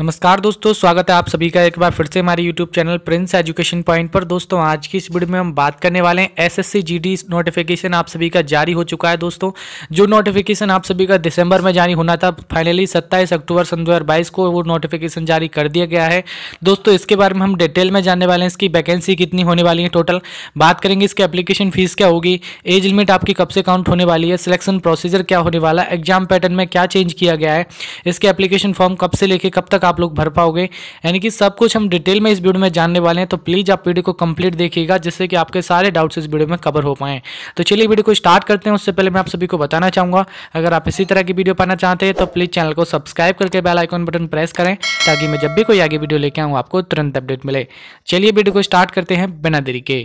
नमस्कार दोस्तों स्वागत है आप सभी का एक बार फिर से हमारे YouTube channel Prince Education Point पर दोस्तों आज की इस वीडियो में हम बात करने वाले हैं जी डी नोटिफिकेशन आप सभी का जारी हो चुका है दोस्तों जो नोटिफिकेशन आप सभी का दिसंबर में जारी होना था फाइनली 27 अक्टूबर सन दो को वो नोटिफिकेशन जारी कर दिया गया है दोस्तों इसके बारे में हम डिटेल में जानने वाले हैं इसकी वैकेंसी कितनी होने वाली है टोटल बात करेंगे इसकी एप्लीकेशन फीस क्या होगी एज लिमिट आपकी कब से काउंट होने वाली है सिलेक्शन प्रोसीजर क्या होने वाला है एग्जाम पैटर्न में क्या चेंज किया गया है इसके एप्लीकेशन फॉर्म कब से लेके कब तक आप लोग भर पाओगे यानी कि सब कुछ हम डिटेल में इस वीडियो में जानने वाले हैं तो प्लीज़ आप वीडियो को कंप्लीट देखिएगा जिससे कि आपके सारे डाउट्स इस वीडियो में कवर हो पाए तो चलिए वीडियो को स्टार्ट करते हैं उससे पहले मैं आप सभी को बताना चाहूंगा अगर आप इसी तरह की वीडियो पाना चाहते हैं तो प्लीज़ चैनल को सब्सक्राइब करके बेल आइकॉन बटन प्रेस करें ताकि मैं जब भी कोई आगे वीडियो लेके आऊँ आपको तुरंत अपडेट मिले चलिए वीडियो को स्टार्ट करते हैं बिना देरी के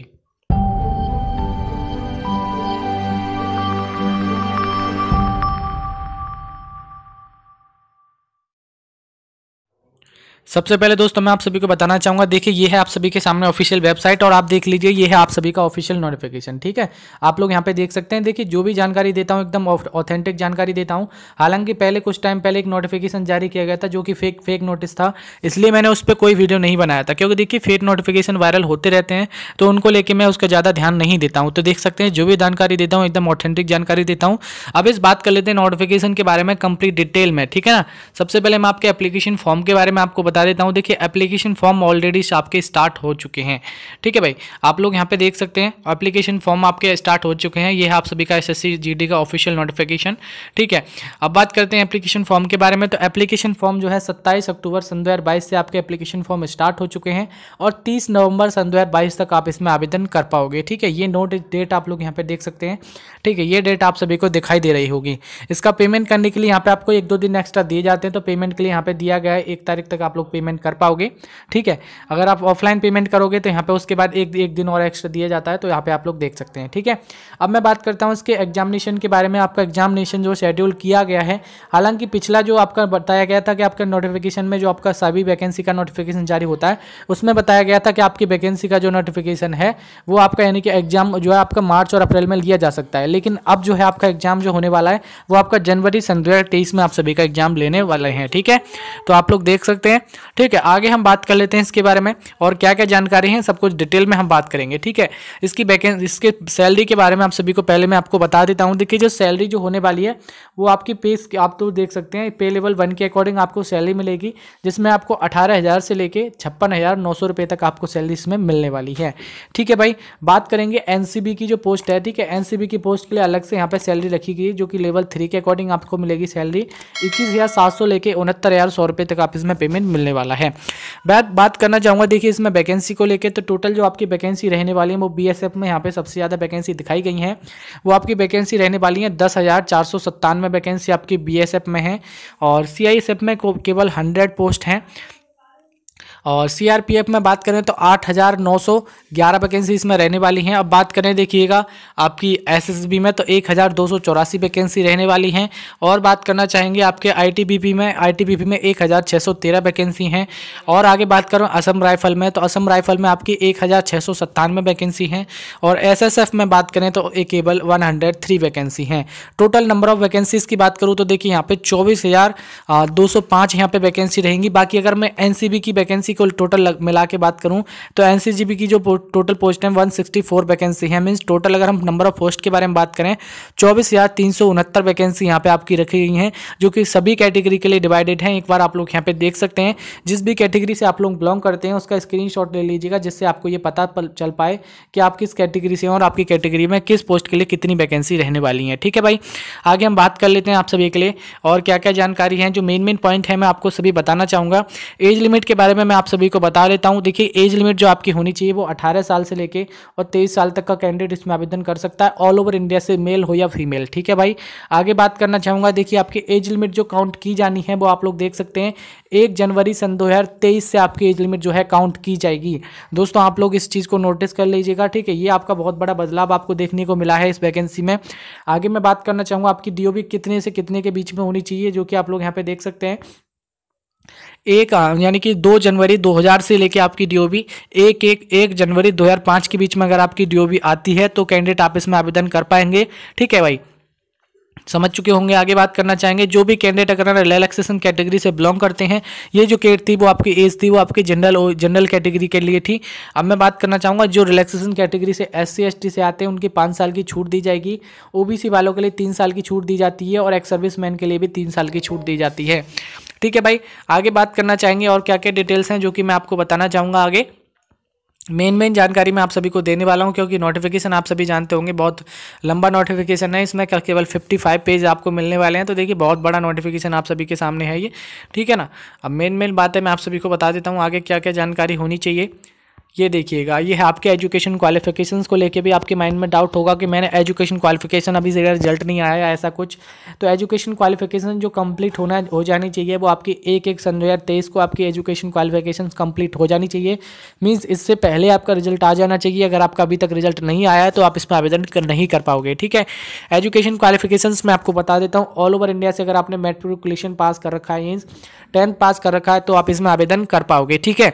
सबसे पहले दोस्तों मैं आप सभी को बताना चाहूँगा देखिए ये है आप सभी के सामने ऑफिशियल वेबसाइट और आप देख लीजिए ये है आप सभी का ऑफिशियल नोटिफिकेशन ठीक है आप लोग यहाँ पे देख सकते हैं देखिए जो भी जानकारी देता हूँ एकदम ऑथेंटिक जानकारी देता हूँ हालांकि पहले कुछ टाइम पहले एक नोटिफिकेशन जारी किया गया था जो कि फेक फेक नोटिस था इसलिए मैंने उस पर कोई वीडियो नहीं बनाया था क्योंकि देखिए फेक नोटिफिकेशन वायरल होते रहते हैं तो उनको लेकर मैं उसका ज़्यादा ध्यान नहीं देता हूँ तो देख सकते हैं जो भी जानकारी देता हूँ एकदम ऑथेंटिक जानकारी देता हूँ अब इस बात कर लेते हैं नोटिफिकेशन के बारे में कंप्लीट डिटेल में ठीक है ना सबसे पहले मैं आपके एप्लीकेशन फॉर्म के बारे में आपको बता बता देता हूँ देखिए एप्लीकेशन फॉर्म ऑलरेडी आपके स्टार्ट हो चुके हैं ठीक है भाई आप लोग यहाँ पे देख सकते हैं एप्लीकेशन फॉर्म आपके स्टार्ट हो चुके हैं ये है आप सभी का एस एस का ऑफिशियल नोटिफिकेशन ठीक है अब बात करते हैं एप्लीकेशन फॉर्म के बारे में तो एप्लीकेशन फॉर्म जो है सत्ताईस अक्टूबर सन दो से आपके एप्लीकेशन फॉर्म स्टार्ट हो चुके हैं और तीस नवंबर सन दो तक आप इसमें आवेदन कर पाओगे ठीक है ये नोट डेट आप लोग यहाँ पे देख सकते हैं ठीक है ये डेट आप सभी को दिखाई दे रही होगी इसका पेमेंट करने के लिए यहाँ पे आपको एक दो दिन एक्स्ट्रा दिए जाते हैं तो पेमेंट के लिए यहाँ पे दिया गया है एक तारीख तक आप लोग लोग पेमेंट कर पाओगे ठीक है अगर आप ऑफलाइन पेमेंट करोगे तो यहाँ पे उसके बाद एक एक दिन और एक्स्ट्रा दिया जाता है तो यहाँ पे आप लोग देख सकते हैं ठीक है अब मैं बात करता हूँ इसके एग्जामिनेशन के बारे में आपका एग्जामिनेशन जो शेड्यूल किया गया है हालांकि पिछला जो आपका बताया गया था कि आपका नोटिफिकेशन में जो आपका सभी वैकेंसी का नोटिफिकेशन जारी होता है उसमें बताया गया था कि आपकी वैकेंसी का जो नोटिफिकेशन है वो आपका यानी कि एग्जाम जो है आपका मार्च और अप्रैल में लिया जा सकता है लेकिन अब जो है आपका एग्जाम जो होने वाला है वो आपका जनवरी सन दो में आप सभी का एग्जाम लेने वाले हैं ठीक है तो आप लोग देख सकते हैं ठीक है आगे हम बात कर लेते हैं इसके बारे में और क्या क्या जानकारी है सब कुछ डिटेल में हम बात करेंगे ठीक है इसकी वैकेंसी इसके सैलरी के बारे में आप सभी को पहले मैं आपको बता देता हूँ देखिए जो सैलरी जो होने वाली है वो आपकी पे आप तो देख सकते हैं पे लेवल वन के अकॉर्डिंग आपको सैलरी मिलेगी जिसमें आपको अठारह से लेकर छप्पन हजार तक आपको सैलरी इसमें मिलने वाली है ठीक है भाई बात करेंगे एन की जो पोस्ट है ठीक है एन की पोस्ट के लिए अलग से यहाँ पर सैलरी रखी गई जो कि लेवल थ्री के अकॉर्डिंग आपको मिलेगी सैलरी इक्कीस लेके उनहत्तर तक आप इसमें पेमेंट मिल मिलने वाला है बात बात करना चाहूँगा देखिए इसमें वैकेंसी को लेकर तो टोटल जो आपकी वैकेंसी रहने वाली है वो बी में यहाँ पर सबसे ज़्यादा वैकेंसी दिखाई गई हैं वो आपकी वैकेंसी रहने वाली है दस वैकेंसी आपकी बी में है और सी में केवल हंड्रेड पोस्ट हैं और सीआरपीएफ में बात करें तो 8,911 वैकेंसी इसमें रहने वाली हैं अब बात करें देखिएगा आपकी एसएसबी में तो एक वैकेंसी रहने वाली हैं और बात करना चाहेंगे आपके आईटीबीपी में आईटीबीपी में 1,613 वैकेंसी हैं और आगे बात करूँ असम राइफल में तो असम राइफल में आपकी एक वैकेंसी हैं और एस में बात करें तो एक केवल वन वैकेंसी हैं टोटल नंबर ऑफ वैकेंसीज़ की बात करूँ तो देखिए यहाँ पर चौबीस हज़ार पे वैकेंसी रहेंगी बाकी अगर मैं एन की वैकेंसी को टोटल मिला के बात करूँ तो एन की जो टोटल पोस्ट है वन वैकेंसी है मीन्स टोटल अगर हम नंबर ऑफ पोस्ट के बारे में बात करें चौबीस वैकेंसी यहाँ पे आपकी रखी गई हैं जो कि सभी कैटेगरी के लिए डिवाइडेड हैं एक बार आप लोग यहाँ पे देख सकते हैं जिस भी कैटेगरी से आप लोग बिलोंग करते हैं उसका स्क्रीन ले लीजिएगा जिससे आपको ये पता चल पाए कि आप किस कैटेगरी से हैं और आपकी कैटेगरी में किस पोस्ट के लिए कितनी वैकेंसी रहने वाली है ठीक है भाई आगे हम बात कर लेते हैं आप सभी के लिए और क्या क्या जानकारी है जो मेन मेन पॉइंट है मैं आपको सभी बताना चाहूंगा एज लिमिट के बारे में मैं आप सभी को बता देता हूँ देखिए एज लिमिट जो आपकी होनी चाहिए वो अठारह साल से लेके और तेईस साल तक का कैंडिडेट इसमें आवेदन कर सकता है ऑल ओवर इंडिया से मेल हो या फीमेल ठीक है भाई आगे बात करना चाहूँगा देखिए आपकी एज लिमिट जो काउंट की जानी है वो आप लोग देख सकते हैं एक जनवरी सन 2023 से आपकी एज लिमिट जो है काउंट की जाएगी दोस्तों आप लोग इस चीज़ को नोटिस कर लीजिएगा ठीक है ये आपका बहुत बड़ा बदलाव आपको देखने को मिला है इस वैकेंसी में आगे मैं बात करना चाहूँगा आपकी डी कितने से कितने के बीच में होनी चाहिए जो कि आप लोग यहाँ पर देख सकते हैं एक यानी कि दो जनवरी 2000 से लेके आपकी डीओबी एक एक एक जनवरी 2005 के बीच में अगर आपकी डीओबी आती है तो कैंडिडेट आप इसमें आवेदन कर पाएंगे ठीक है भाई समझ चुके होंगे आगे बात करना चाहेंगे जो भी कैंडिडेट अगर रिलैक्सेशन कैटेगरी से बिलोंग करते हैं ये जो केट थी वो आपकी एज थी वो आपकी जनरल जनरल कैटेगरी के लिए थी अब मैं बात करना चाहूँगा जो रिलैक्सेशन कैटेगरी से एस सी से आते हैं उनकी पाँच साल की छूट दी जाएगी ओ वालों के लिए तीन साल की छूट दी जाती है और एक्स सर्विस के लिए भी तीन साल की छूट दी जाती है ठीक है भाई आगे बात करना चाहेंगे और क्या क्या डिटेल्स हैं जो कि मैं आपको बताना चाहूँगा आगे मेन मेन जानकारी मैं आप सभी को देने वाला हूं क्योंकि नोटिफिकेशन आप सभी जानते होंगे बहुत लंबा नोटिफिकेशन है इसमें केवल 55 पेज आपको मिलने वाले हैं तो देखिए बहुत बड़ा नोटिफिकेशन आप सभी के सामने है ये ठीक है ना अब मेन मेन बातें मैं आप सभी को बता देता हूँ आगे क्या क्या जानकारी होनी चाहिए ये देखिएगा ये है आपके एजुकेशन क्वालिफिकेशन को लेके भी आपके माइंड में डाउट होगा कि मैंने एजुकेशन क्वालिफिकेशन अभी जरा रिजल्ट नहीं आया ऐसा कुछ तो एजुकेशन क्वालिफिकेशन जो कंप्लीट होना हो जानी चाहिए वो आपकी एक एक सन दो को आपकी एजुकेशन क्वालिफिकेशन कंप्लीट हो जानी चाहिए मीन्स इससे पहले आपका रिजल्ट आ जाना चाहिए अगर आपका अभी तक रिजल्ट नहीं आया है तो आप इसमें आवेदन कर नहीं कर पाओगे ठीक है एजुकेशन क्वालिफिकेशन मैं आपको बता देता हूँ ऑल ओवर इंडिया से अगर आपने मेट्रिकुलेशन पास कर रखा है मीन्स टेंथ पास कर रखा है तो आप इसमें आवेदन कर पाओगे ठीक है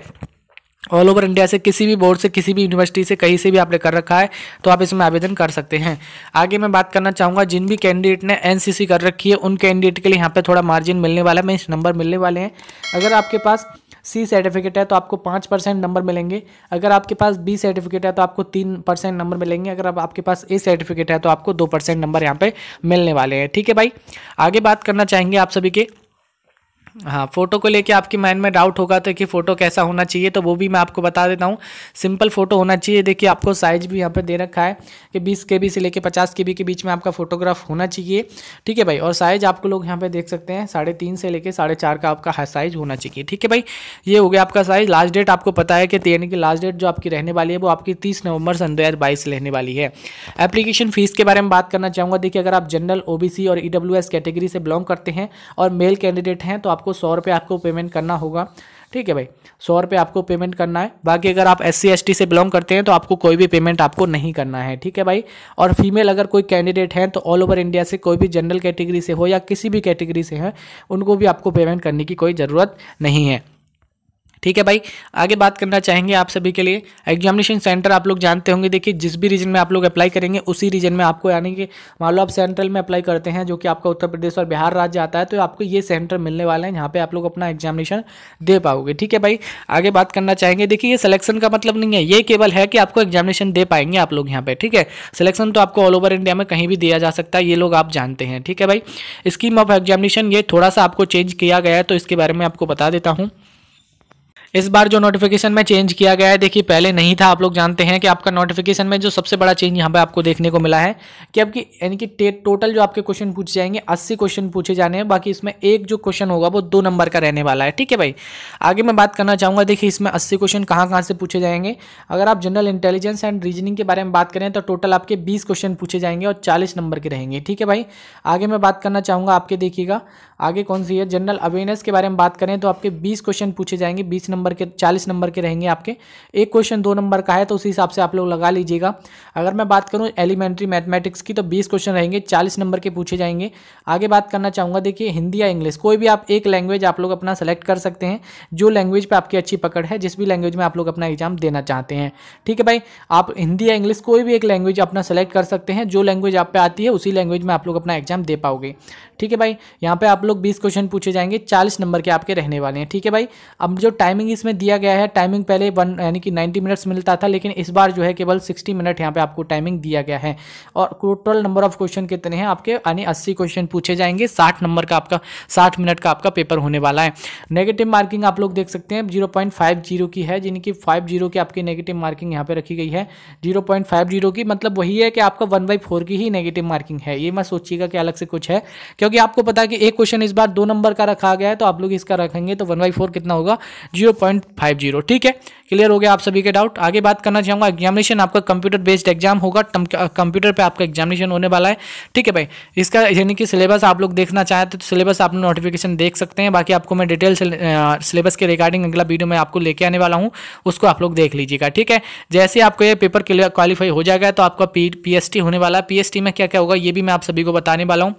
ऑल ओवर इंडिया से किसी भी बोर्ड से किसी भी यूनिवर्सिटी से कहीं से भी आपने कर रखा है तो आप इसमें आवेदन कर सकते हैं आगे मैं बात करना चाहूँगा जिन भी कैंडिडेट ने एनसीसी कर रखी है उन कैंडिडेट के लिए यहाँ पे थोड़ा मार्जिन मिलने वाला है मैं इस नंबर मिलने वाले हैं अगर आपके पास सी सर्टिफिकेट है तो आपको पाँच परसेंट नंबर मिलेंगे अगर आपके पास बी सर्टिफिकेट है तो आपको तीन परसेंट नंबर मिलेंगे अगर आप आपके पास ए सर्टिफिकेट है तो आपको दो परसेंट नंबर यहाँ पे मिलने वाले हैं ठीक है भाई आगे बात करना चाहेंगे आप सभी के हाँ फ़ोटो को लेके आपके माइंड में डाउट होगा तो कि फ़ोटो कैसा होना चाहिए तो वो भी मैं आपको बता देता हूँ सिंपल फ़ोटो होना चाहिए देखिए आपको साइज भी यहाँ पर दे रखा है कि बीस के बी से लेके पचास के बी के बीच में आपका फोटोग्राफ होना चाहिए ठीक है भाई और साइज आपको लोग यहाँ पे देख सकते हैं साढ़े तीन से लेके साढ़े चार का आपका साइज होना चाहिए ठीक है भाई ये हो गया आपका साइज लास्ट डेट आपको पता है कि यानी कि लास्ट डेट जो आपकी रहने वाली है वो आपकी तीस नवंबर सन दो रहने वाली है एप्लीकेशन फ़ीस के बारे में बात करना चाहूँगा देखिए अगर आप जनरल ओ और ई e कैटेगरी से बिलोंग करते हैं और मेल कैंडिडेट हैं तो आप आपको सौ रुपये आपको पेमेंट करना होगा ठीक है भाई सौ रुपये आपको पेमेंट करना है बाकी अगर आप एस सी से बिलोंग करते हैं तो आपको कोई भी पेमेंट आपको नहीं करना है ठीक है भाई और फीमेल अगर कोई कैंडिडेट हैं तो ऑल ओवर इंडिया से कोई भी जनरल कैटेगरी से हो या किसी भी कैटेगरी से हैं उनको भी आपको पेमेंट करने की कोई ज़रूरत नहीं है ठीक है भाई आगे बात करना चाहेंगे आप सभी के लिए एग्जामिनेशन सेंटर आप लोग जानते होंगे देखिए जिस भी रीजन में आप लोग अप्लाई करेंगे उसी रीजन में आपको यानी कि मान लो आप सेंट्रल में अप्लाई करते हैं जो कि आपका उत्तर प्रदेश और बिहार राज्य आता है तो आपको ये सेंटर मिलने वाला है यहाँ पर आप लोग अपना एग्जामिनेशन दे पाओगे ठीक है भाई आगे बात करना चाहेंगे देखिए ये सिलेक्शन का मतलब नहीं है ये केवल है कि आपको एग्जामिनेशन दे पाएंगे आप लोग यहाँ पर ठीक है सिलेक्शन तो आपको ऑल ओवर इंडिया में कहीं भी दिया जा सकता है ये लोग आप जानते हैं ठीक है भाई स्कीम ऑफ एग्जामिनेशन ये थोड़ा सा आपको चेंज किया गया है तो इसके बारे में आपको बता देता हूँ इस बार जो नोटिफिकेशन में चेंज किया गया है देखिए पहले नहीं था आप लोग जानते हैं कि आपका नोटिफिकेशन में जो सबसे बड़ा चेंज यहाँ पे आपको देखने को मिला है कि आपकी यानी कि टोटल जो आपके क्वेश्चन पूछे जाएंगे अस्सी क्वेश्चन पूछे जाने हैं बाकी इसमें एक जो क्वेश्चन होगा वो दो नंबर का रहने वाला है ठीक है भाई आगे मैं बात करना चाहूँगा देखिए इसमें अस्सी क्वेश्चन कहाँ कहाँ से पूछे जाएंगे अगर आप जनरल इंटेलिजेंस एंड रीजनिंग के बारे में बात करें तो टोटल आपके बीस क्वेश्चन पूछे जाएंगे और चालीस नंबर के रहेंगे ठीक है भाई आगे मैं बात करना चाहूँगा आपके देखिएगा आगे कौन सी है जनरल अवेयरनेस के बारे में बात करें तो आपके बीस क्वेश्चन पूछे जाएंगे बीस नंबर नंबर के चालीस नंबर के रहेंगे आपके एक क्वेश्चन दो नंबर का है तो उसी हिसाब से आप लोग लगा लीजिएगा अगर मैं बात करूँ एलिमेंट्री मैथमेटिक्स की तो बीस क्वेश्चन रहेंगे चालीस नंबर के पूछे जाएंगे आगे बात करना चाहूँगा देखिए हिंदी या इंग्लिश कोई भी आप एक लैंग्वेज आप लोग अपना सेलेक्ट कर सकते हैं जो लैंग्वेज पर आपकी अच्छी पकड़ है जिस भी लैंग्वेज में आप लोग अपना एग्जाम देना चाहते हैं ठीक है भाई आप हिंदी या इंग्लिश कोई भी एक लैंग्वेज अपना सेलेक्ट कर सकते हैं जो लैंग्वेज आप पे आती है उसी लैंग्वेज में आप लोग अपना एग्जाम दे पाओगे ठीक है भाई यहाँ पे आप लोग बीस क्वेश्चन पूछे जाएंगे चालीस नंबर के आपके रहने वाले हैं ठीक है भाई अब जो टाइमिंग टाइमिंग इसमें दिया गया है टाइमिंग पहले वन यानी कि 90 मिनट्स मिलता था लेकिन इस बार जो है केवल 60 मिनट यहाँ पे आपको टाइमिंग दिया गया है और टोटल नंबर ऑफ क्वेश्चन कितने हैं आपके यानी अस्सी क्वेश्चन पूछे जाएंगे साठ नंबर का आपका साठ मिनट का आपका पेपर होने वाला है नेगेटिव मार्किंग आप लोग देख सकते हैं जीरो की है जिनकी फाइव जीरो की आपकी नेगेटिव मार्किंग यहाँ पर रखी गई है जीरो की मतलब वही है कि आपका वन बाई की ही नेगेटिव मार्किंग है ये मैं सोचिएगा कि अलग से कुछ है क्योंकि आपको पता है कि एक क्वेश्चन इस बार दो नंबर का रखा गया है तो आप लोग इसका रखेंगे तो वन बाई फोर कितना होगा जीरो पॉइंट फाइव जीरो ठीक है क्लियर हो गया आप सभी के डाउट आगे बात करना चाहूँगा एग्जामिनेशन आपका कंप्यूटर बेस्ड एग्जाम होगा कंप्यूटर पे आपका एग्जामिनेशन होने वाला है ठीक है भाई इसका यानी कि सिलेबस आप लोग देखना चाहते तो सिलेबस आप नोटिफिकेशन देख सकते हैं बाकी आपको मैं डिटेल सिलेबस के रिगार्डिंग अगला वीडियो में आपको लेके आने वाला हूँ उसको आप लोग देख लीजिएगा ठीक है जैसे आपको ये पेपर क्वालिफाई हो जाएगा तो आपका पी होने वाला है पी में क्या क्या होगा ये भी मैं आप सभी को बताने वाला हूँ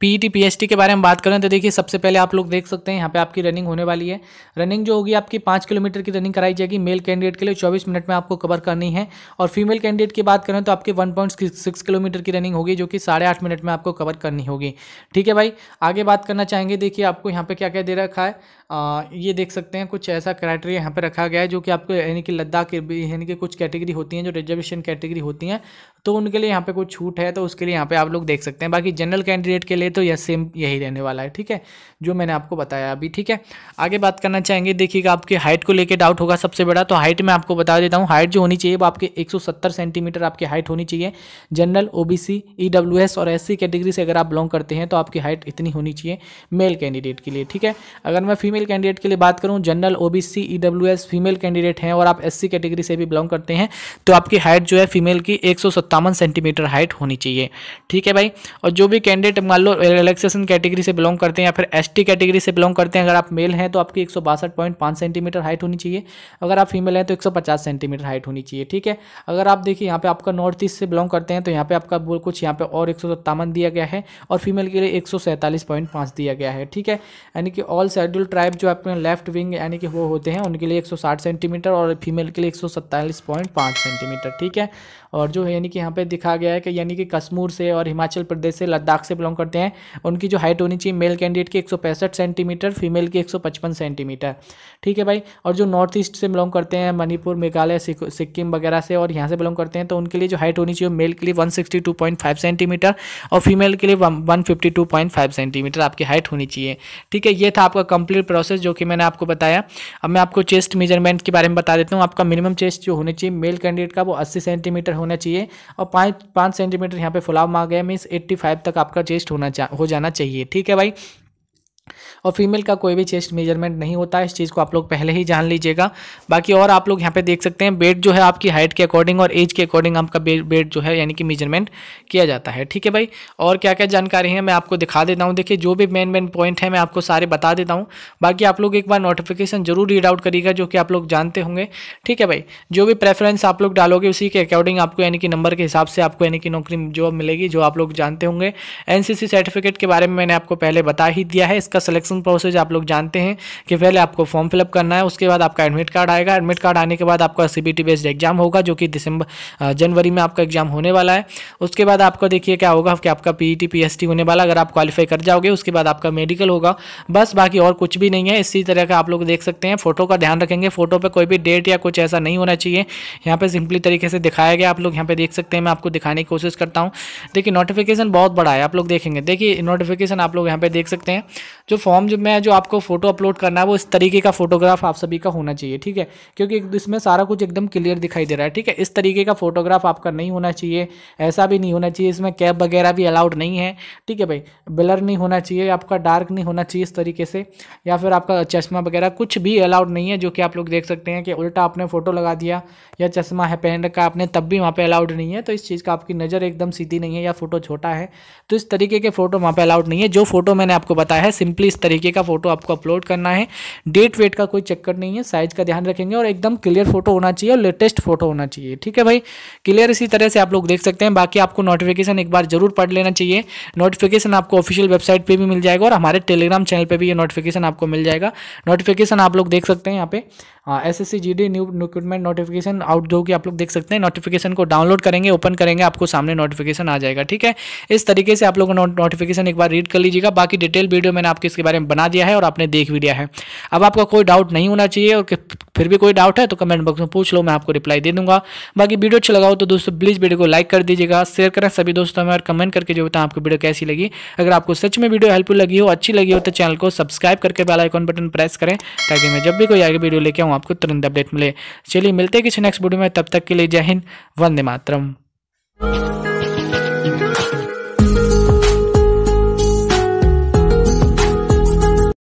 पीईटी पीएचटी e के बारे में बात करें तो देखिए सबसे पहले आप लोग देख सकते हैं यहाँ पे आपकी रनिंग होने वाली है रनिंग जो होगी आपकी पाँच किलोमीटर की रनिंग कराई जाएगी मेल कैंडिडेट के लिए चौबीस मिनट में आपको कवर करनी है और फीमेल कैंडिडेट की बात करें तो आपकी वन पॉइंट सिक्स किलोमीटर की रनिंग होगी जो कि साढ़े आठ मिनट में आपको कवर करनी होगी ठीक है भाई आगे बात करना चाहेंगे देखिए आपको यहाँ पर क्या क्या दे रखा है आ, ये देख सकते हैं कुछ ऐसा क्राइटेरिया यहाँ पर रखा गया है जो कि आपको यानी कि लद्दाख यानी कि कुछ कैटेगरी होती हैं जो रिजर्वेशन कैटेगरी होती हैं तो उनके लिए यहाँ पे कुछ छूट है तो उसके लिए यहाँ पे आप लोग देख सकते हैं बाकी जनरल कैंडिडेट के लिए तो यह सेम यही रहने वाला है ठीक है जो मैंने आपको बताया अभी ठीक है आगे बात करना चाहेंगे देखिएगा आपकी हाइट को लेकर डाउट होगा सबसे बड़ा तो हाइट मैं आपको बता देता हूँ हाइट जो होनी चाहिए वो आपके एक सेंटीमीटर आपकी हाइट होनी चाहिए जनरल ओ बी और एस कैटेगरी से अगर आप बिलोंग करते हैं तो आपकी हाइट इतनी होनी चाहिए मेल कैंडिडेट के लिए ठीक है अगर मैं फीमेल कैंडिडेट के लिए बात करूँ general O B female candidate हैं और आप एस कैटेगरी से भी बिलोंग करते हैं तो आपकी हाइट जो है फीमेल की एक सत्तावन सेंटीमीटर हाइट होनी चाहिए ठीक है भाई और जो भी कैंडिडेट मान लो रिलेक्सेशन कैटेगरी से बिलोंग करते हैं या फिर एस कैटेगरी से बिलोंग करते हैं अगर आप मेल हैं तो आपकी एक सेंटीमीटर हाइट होनी चाहिए अगर आप फीमेल हैं तो एक सेंटीमीटर हाइट होनी चाहिए ठीक है अगर आप देखिए यहाँ पे आपका नॉर्थ ईस्ट से बिलोंग करते हैं तो यहाँ पे आपका कुछ यहाँ पे और एक दिया गया है और फीमेल के लिए एक दिया गया है ठीक है यानी कि ऑल शेड्यूल ट्राइब जो आपके लेफ्ट विंग यानी कि वो होते हैं उनके लिए एक सेंटीमीटर और फीमेल के लिए एक सेंटीमीटर ठीक है और जो है यानी कि यहाँ पे दिखा गया है कि यानी कि कश्मीर से और हिमाचल प्रदेश से लद्दाख से बिलोंग करते हैं उनकी जो हाइट होनी चाहिए मेल कैंडिडेट की एक सेंटीमीटर फीमेल की एक सेंटीमीटर ठीक है भाई और जो नॉर्थ ईस्ट से बिलोंग करते हैं मणिपुर मेघालय सिक्किम वगैरह से और यहाँ से बिलोंग करते हैं तो उनके लिए जो हाइट होनी चाहिए मेल के लिए वन सेंटीमीटर और फीमेल के लिए वन सेंटीमीटर आपकी हाइट होनी चाहिए ठीक है ये था आपका कंप्लीट प्रोसेस जो कि मैंने आपको बताया अब मैं आपको चेस्ट मेजरमेंट के बारे में बता देता हूँ आपका मिनिमम चेस्ट जो होनी चाहिए मेल कैंडिडेट का वो अस्सी सेंटीमीटर होना चाहिए और पाँच पाँच सेंटीमीटर यहाँ पे फुलाव मांग गया मीन्स एट्टी फाइव तक आपका चेस्ट होना चा, हो जाना चाहिए ठीक है भाई और फीमेल का कोई भी चेस्ट मेजरमेंट नहीं होता है इस चीज़ को आप लोग पहले ही जान लीजिएगा बाकी और आप लोग यहाँ पे देख सकते हैं बेड जो है आपकी हाइट के अकॉर्डिंग और एज के अकॉर्डिंग आपका बेड जो है यानी कि मेजरमेंट किया जाता है ठीक है भाई और क्या क्या जानकारी है मैं आपको दिखा देता हूँ देखिए जो भी मेन मेन पॉइंट है मैं आपको सारे बता देता हूँ बाकी आप लोग एक बार नोटिफिकेशन जरूर रीड आउट करिएगा जो कि आप लोग जानते होंगे ठीक है भाई जो भी प्रेफरेंस आप लोग डालोगे उसी के अकॉर्डिंग आपको यानी कि नंबर के हिसाब से आपको यानी कि नौकरी जॉब मिलेगी जो आप लोग जानते होंगे एनसीसी सर्टिफिकेट के बारे में मैंने आपको पहले बता ही दिया है इसका सिलेक्ट सिलेक्शन प्रोसेस आप लोग जानते हैं कि पहले आपको फॉर्म फिलअप करना है उसके बाद आपका एडमिट कार्ड आएगा एडमिट कार्ड आने के बाद आपका सी बेस्ड एग्जाम होगा जो कि दिसंबर जनवरी में आपका एग्जाम होने वाला है उसके बाद आपको देखिए क्या होगा कि आपका पी ई e होने वाला अगर आप क्वालिफाई कर जाओगे उसके बाद आपका मेडिकल होगा बस बाकी और कुछ भी नहीं है इसी तरह का आप लोग देख सकते हैं फोटो का ध्यान रखेंगे फोटो पर कोई भी डेट या कुछ ऐसा नहीं होना चाहिए यहाँ पर सिंपली तरीके से दिखाया गया आप लोग यहाँ पर देख सकते हैं मैं आपको दिखाने की कोशिश करता हूँ देखिए नोटिफिकेशन बहुत बड़ा है आप लोग देखेंगे देखिए नोटिफिकेशन आप लोग यहाँ पर देख सकते हैं जो फॉर्म जो मैं जो आपको फोटो अपलोड करना है वो इस तरीके का फोटोग्राफ आप सभी का होना चाहिए ठीक है क्योंकि इसमें सारा कुछ एकदम क्लियर दिखाई दे रहा है ठीक है इस तरीके का फोटोग्राफ आपका नहीं होना चाहिए ऐसा भी नहीं होना चाहिए इसमें कैब वगैरह भी अलाउड नहीं है ठीक है भाई ब्लर नहीं होना चाहिए आपका डार्क नहीं होना चाहिए इस तरीके से या फिर आपका चश्मा वगैरह कुछ भी अलाउड नहीं है जो कि आप लोग देख सकते हैं कि उल्टा आपने फ़ोटो लगा दिया या चश्मा है पहन रखा आपने तब भी वहाँ पर अलाउड नहीं है तो इस चीज़ का आपकी नज़र एकदम सीधी नहीं है या फ़ोटो छोटा है तो इस तरीके के फ़ोटो वहाँ पर अलाउड नहीं है जो फ़ोटो मैंने आपको बताया है सिंपली तरीके का फ़ोटो आपको अपलोड करना है डेट वेट का कोई चक्कर नहीं है साइज का ध्यान रखेंगे और एकदम क्लियर फोटो होना चाहिए और लेटेस्ट फोटो होना चाहिए ठीक है भाई क्लियर इसी तरह से आप लोग देख सकते हैं बाकी आपको नोटिफिकेशन एक बार जरूर पढ़ लेना चाहिए नोटिफिकेशन आपको ऑफिशियल वेबसाइट पर भी मिल जाएगा और हमारे टेलीग्राम चैनल पर भी ये नोटिफिकेशन आपको मिल जाएगा नोटिफिकेशन आप लोग देख सकते हैं यहाँ पे S S C G D new recruitment notification out जो कि आप लोग देख सकते हैं नोटिफिकेशन को डाउनलोड करेंगे ओपन करेंगे आपको सामने नोटिफिकेशन आ जाएगा ठीक है इस तरीके से आप लोग नोटिफिकेशन एक बार रीड कर लीजिएगा बाकी डिटेल वीडियो मैंने आपके इसके बारे में बना दिया है और आपने देख भी लिया है अब आपका कोई डाउट नहीं होना चाहिए और फिर भी कोई डाउट है तो कमेंट बॉक्स में पूछ लो मैं आपको रिप्लाई दे दूंगा बाकी वीडियो अच्छा लगाओ तो दोस्तों प्लीज़ वीडियो को लाइक कर दीजिएगा शेयर करें सभी दोस्तों में और कमेंट करके जो बताएं आपको वीडियो कैसी लगी अगर आपको सच में वीडियो हेल्पफुल लगी हो अच्छी लगी हो तो चैनल को सब्सक्राइब करके बेल आइकॉन बटन प्रेस करें ताकि मैं जब भी कोई आगे वीडियो लेके आऊँ आपको तुरंत अपडेट मिले चलिए मिलते हैं किसी नेक्स्ट वीडियो में तब तक के लिए जय हिंद वंदे मातरम